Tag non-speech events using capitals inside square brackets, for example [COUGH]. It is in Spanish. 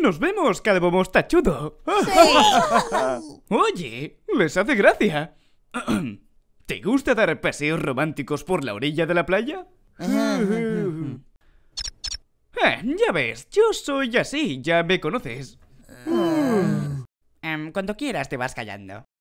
Nos vemos, calvo Mostachudo. Sí. [LAUGHS] Oye, les hace gracia. [CLEARS THROAT] ¿Te gusta dar paseos románticos por la orilla de la playa? Eh, ya ves, yo soy así, ya me conoces. Ah. Em, cuando quieras te vas callando.